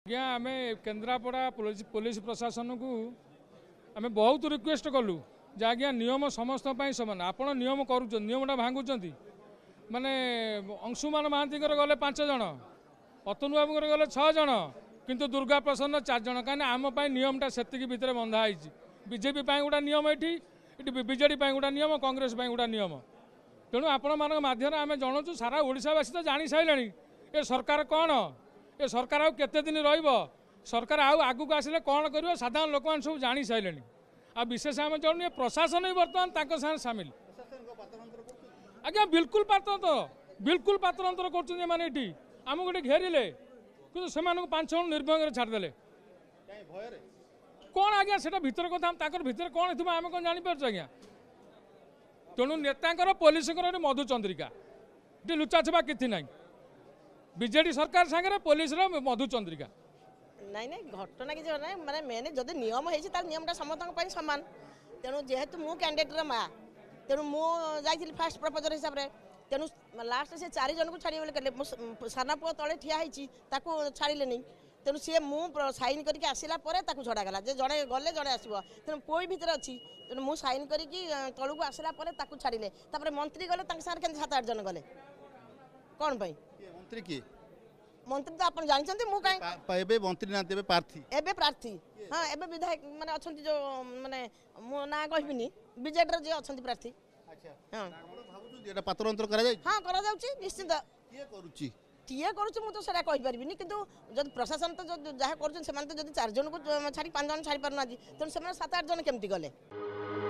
ଆଜ୍ଞା ଆମେ କେନ୍ଦ୍ରାପଡ଼ା ପୋଲିସ ପ୍ରଶାସନକୁ ଆମେ ବହୁତ ରିକ୍ୱେଷ୍ଟ କଲୁ ଯେ ଆଜ୍ଞା ନିୟମ ସମସ୍ତଙ୍କ ପାଇଁ ସମାନ ଆପଣ ନିୟମ କରୁଛନ୍ତି ନିୟମଟା ଭାଙ୍ଗୁଛନ୍ତି ମାନେ ଅଂଶୁମାନ ମହାନ୍ତିଙ୍କର ଗଲେ ପାଞ୍ଚ ଜଣ ଅତନୁ ବାବୁଙ୍କର ଗଲେ ଛଅ ଜଣ କିନ୍ତୁ ଦୁର୍ଗା ପ୍ରସନ୍ନ ଚାରି ଜଣ କାହିଁକି ଆମ ପାଇଁ ନିୟମଟା ସେତିକି ଭିତରେ ବନ୍ଧା ହେଇଛି ବିଜେପି ପାଇଁ ଗୋଟା ନିୟମ ଏଠି ଏଠି ବିଜେଡ଼ି ପାଇଁ ଗୋଟା ନିୟମ କଂଗ୍ରେସ ପାଇଁ ଗୋଟା ନିୟମ ତେଣୁ ଆପଣମାନଙ୍କ ମାଧ୍ୟମରେ ଆମେ ଜଣଉଛୁ ସାରା ଓଡ଼ିଶାବାସୀ ତ ଜାଣିସାରିଲେଣି ଏ ସରକାର କ'ଣ ଏ ସରକାର ଆଉ କେତେ ଦିନ ରହିବ ସରକାର ଆଉ ଆଗକୁ ଆସିଲେ କ'ଣ କରିବ ସାଧାରଣ ଲୋକମାନେ ସବୁ ଜାଣିସାରିଲେଣି ଆଉ ବିଶେଷ ଆମେ ଜଣୁ ଏ ପ୍ରଶାସନ ବି ବର୍ତ୍ତମାନ ତାଙ୍କ ସାଙ୍ଗରେ ସାମିଲ ଆଜ୍ଞା ବିଲକୁଲ ପାତ୍ରାନ୍ତର ବିଲକୁଲ ପାତ୍ରାନ୍ତର କରୁଛନ୍ତି ଏମାନେ ଏଠି ଆମକୁ ଗୋଟେ ଘେରିଲେ କିନ୍ତୁ ସେମାନଙ୍କୁ ପାଞ୍ଚ ଜଣ ନିର୍ଭୟରେ ଛାଡ଼ିଦେଲେ କ'ଣ ଆଜ୍ଞା ସେଟା ଭିତର କଥା ତାଙ୍କର ଭିତରେ କ'ଣ ହେଇଥିବ ଆମେ କ'ଣ ଜାଣିପାରୁଛୁ ଆଜ୍ଞା ତେଣୁ ନେତାଙ୍କର ପୋଲିସଙ୍କର ମଧୁଚନ୍ଦ୍ରିକା ଏଠି ଲୁଚା ଛବା କିଛି ନାହିଁ বিজেডি সরকার সাংরে পুলিশর মধুচন্দ্রিকা ନାଇଁ ନାଇଁ ଘଟଣା କିଛି ନାହିଁ ମାନେ ମେନ୍ ଯଦି ନିୟମ ହେଇଛି ତାର ନିୟମଟା ସମସ୍ତଙ୍କ ପାଇଁ ସମାନ ତେଣୁ ଯେହେତୁ ମୁଁ କ୍ୟାଣ୍ଡିଡେଟ୍ର ମାଆ ତେଣୁ ମୁଁ ଯାଇଥିଲି ଫାଷ୍ଟ ପ୍ରପୋଜର ହିସାବରେ ତେଣୁ ଲାଷ୍ଟ ସେ ଚାରି ଜଣଙ୍କୁ ଛାଡ଼ିବେ ବୋଲି କହିଲେ ମୋ ସାନ ପୁଅ ତଳେ ଠିଆ ହେଇଛି ତାକୁ ଛାଡ଼ିଲେନି ତେଣୁ ସିଏ ମୁଁ ସାଇନ୍ କରିକି ଆସିଲା ପରେ ତାକୁ ଛଡ଼ାଗଲା ଯେ ଜଣେ ଗଲେ ଜଣେ ଆସିବ ତେଣୁ ପୁଅ ବି ଭିତରେ ଅଛି ତେଣୁ ମୁଁ ସାଇନ୍ କରିକି ତଳକୁ ଆସିଲା ପରେ ତାକୁ ଛାଡ଼ିଲେ ତାପରେ ମନ୍ତ୍ରୀ ଗଲେ ତାଙ୍କ ସାଙ୍ଗରେ କେମିତି ସାତ ଆଠ ଜଣ ଗଲେ କ'ଣ ପାଇଁ ମନ୍ତ୍ରୀ କିଏ ମନ୍ତ୍ରୀ ତ ଆପଣ ଜାଣିଛନ୍ତି ମୁଁ କାହିଁ ଏବେ ମନ୍ତ୍ରୀ ନାହାନ୍ତି ଏବେ ପ୍ରାର୍ଥୀ ଏବେ ପ୍ରାର୍ଥୀ ହଁ ଏବେ ବିଧାୟକ ମାନେ ଅଛନ୍ତି ଯୋଉ ମାନେ ମୋ ନାଁ କହିବିନି ବିଜେଡିର ଯିଏ ଅଛନ୍ତି ପ୍ରାର୍ଥୀ ହଁ ଏଇଟା ପାତରଅନ୍ତର କରାଯାଇଛି ହଁ କରାଯାଉଛି ନିଶ୍ଚିନ୍ତ କିଏ କରୁଛି କିଏ କରୁଛି ମୁଁ ତ ସେଟା କହିପାରିବିନି କିନ୍ତୁ ଯଦି ପ୍ରଶାସନ ତ ଯାହା କରୁଛନ୍ତି ସେମାନେ ତ ଯଦି ଚାରି ଜଣଙ୍କୁ ଛାଡ଼ି ପାଞ୍ଚ ଜଣ ଛାଡ଼ି ପାରୁନାହାନ୍ତି ତେଣୁ ସେମାନେ ସାତ ଆଠ ଜଣ କେମିତି ଗଲେ